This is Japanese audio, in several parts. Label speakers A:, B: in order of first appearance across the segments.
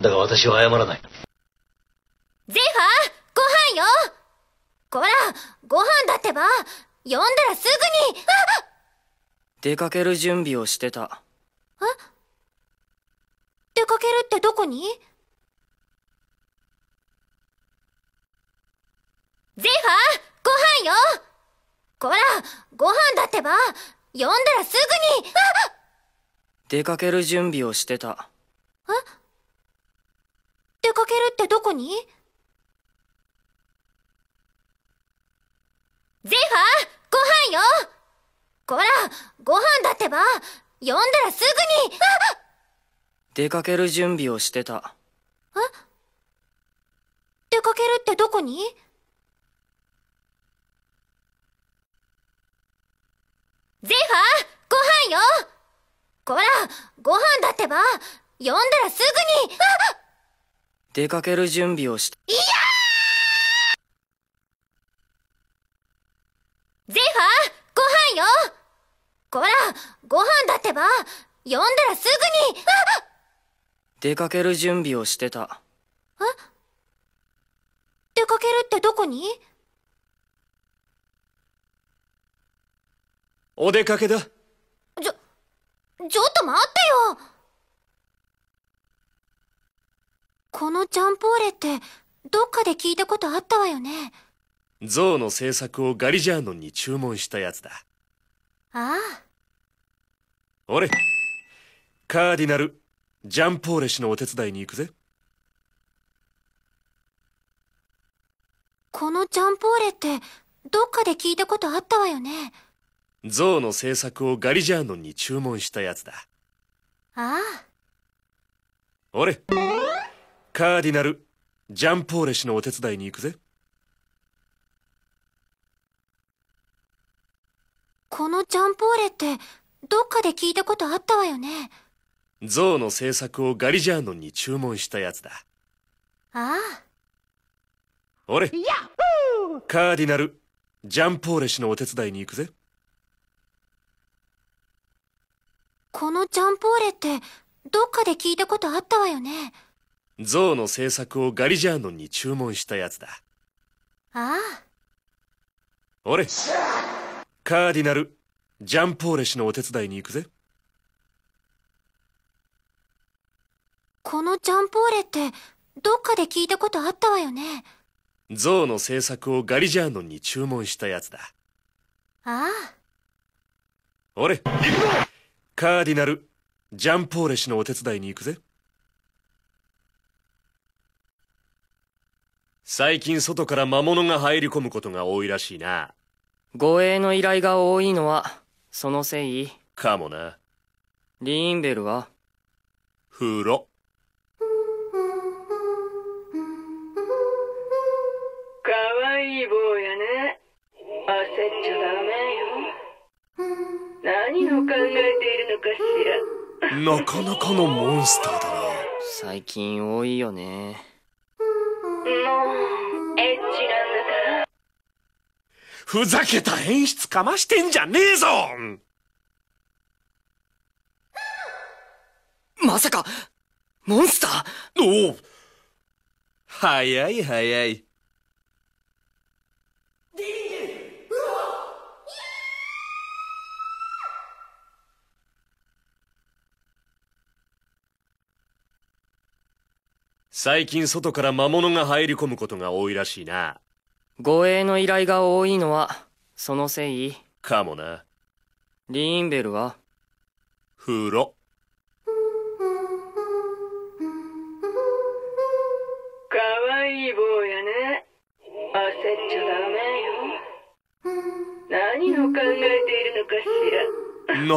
A: だが
B: 私は謝らない。ゼファーご飯よこら、ご飯だってば呼んだらすぐに出かける準備をしてた。え出かけるってどこにゼファーご飯よこら、ご飯だってば呼んだらすぐに出かける準備をしてた。ってどこにゼファーご飯よこらご飯だってば呼んだらすぐに出かける準備をしてた。え出かけるってどこにゼファーご飯よこらご飯だってば呼んだらすぐに出かける準備をしていやゼファーご飯よこらご飯だってば呼んだらすぐに出かける準備をしてたえ出かけるってどこに
C: お出かけだち
B: ょちょっと待ってよこのジャンポーレってどっかで聞いたことあったわよね
C: ゾウの製作をガリジャーノンに注文したやつだああ俺カーディナルジャンポーレ氏のお手伝いに行くぜ
B: このジャンポーレってどっかで聞いたことあったわよね
C: ゾウの製作をガリジャーノンに注文したやつだああ俺カーディナルジャンポーレ氏のお手伝いに行くぜ
B: このジャンポーレってどっかで聞いたことあったわよね
C: 象の制作をガリジャーノンに注文したやつだああ俺カーディナルジャンポーレ氏のお手伝いに行くぜ
B: このジャンポーレってどっかで聞いたことあったわよね
C: 象の制作をガリジャーノンに注文したやつだ。ああ。俺、カーディナル、ジャンポーレ氏のお手伝いに行くぜ。
B: このジャンポーレって、どっかで聞いたことあったわよね。
C: 象の制作をガリジャーノンに注文したやつだ。ああ。俺、カーディナル、ジャンポーレ氏のお手伝いに行くぜ。最近外から魔物が入り込むことが多いらしいな。護衛の依頼が多いのは、そのせいかもな。
B: リーンベルは風呂。か
A: わいい坊やね。焦っちゃダメよ。何を考えている
B: のかしら。なかなかのモンスターだな。最近多いよね。
C: ふざけた演出かましてんじゃねえぞ
B: まさか、モンスターおお
C: 早い早い。最近外から魔物が入り込むことが多いらしいな。護衛の依頼が多いのは、そのせいかもな。リーンベルは風呂。
B: か
A: わいい坊やね。焦っちゃダメよ。何を考えているの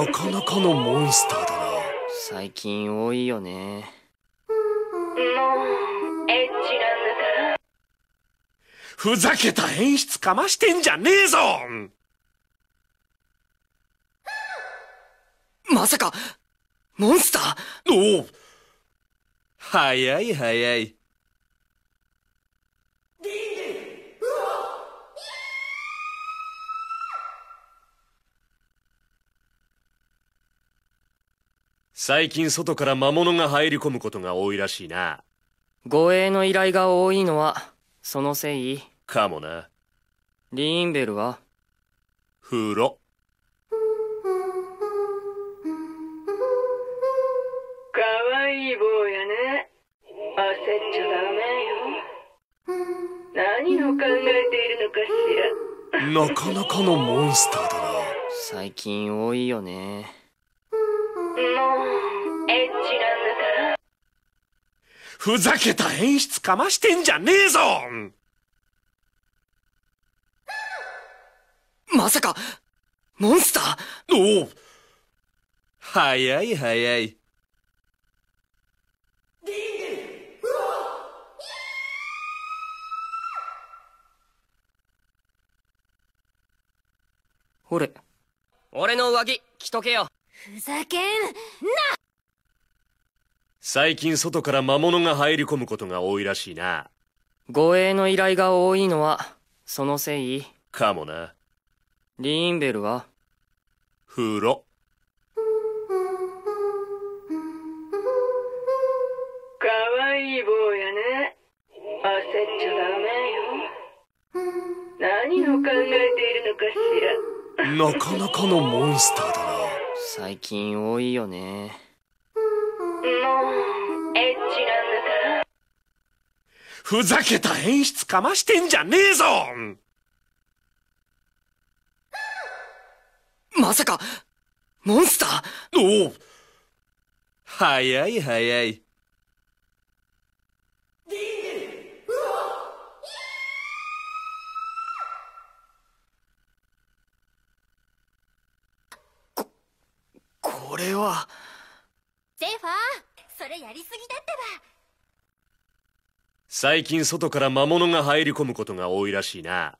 B: かしら。なかなかのモンスターだな。最近多いよね。ふざけた演出かまして
C: んじゃねえぞ
B: まさか、モンスターおお
C: 早い早い。最近外から魔物が入り込むことが多いらしいな。護衛の依頼が多いのは、そのせいかもな。リ
B: ーンベルは風呂。か
A: わいい坊やね。焦っちゃダメよ。何を考えている
B: のかしら。なかなかのモンスターだな。最近多いよね。
A: もう、エッチなんだから。
B: ふざけ
C: た演出かましてんじゃねえぞ
B: まさか、モンスターおお
C: 早い早
B: い。俺。俺の上着、着とけよ。ふざけんな
C: 最近外から魔物が入り込むことが多いらしいな。護衛の依頼が多いのは、そのせいかもな。リーンベルは風呂。か
A: わいい坊やね。焦っちゃダメよ。何を考えている
B: のかしら。なかなかのモンスターだな。最近多いよね。も
A: う、エッチなんだから。
B: ふざけた演出かましてんじゃねえぞさか、モンスタ
C: ーおお早い早い。
B: こ、これは。ゼファー、それやりすぎだってば。
C: 最近外から魔物が入り込むことが多いらしいな。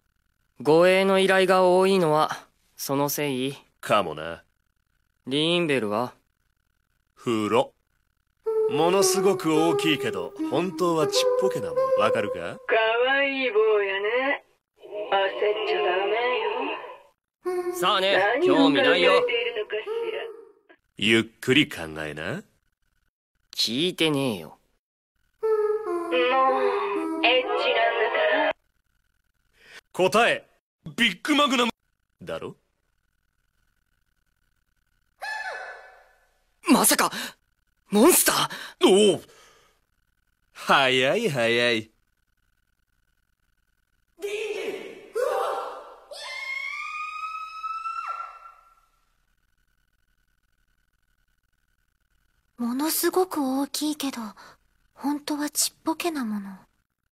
C: 護衛の依頼が多いのは、そのせいかもな。リーンベルは風呂。ものすごく大きいけど、本当はちっぽけなもん。わかるか
A: かわいい坊やね。焦っちゃダメよ。さあね、興味ないよ。
C: ゆっくり考えな。聞いてねえよ。もう、
A: エッチなんだから。
C: 答え、ビッグマグナムだろ
B: まさか、モンスターおお
C: 早い早い。
B: ものすごく大きいけど、本当はちっ
A: ぽけなもの。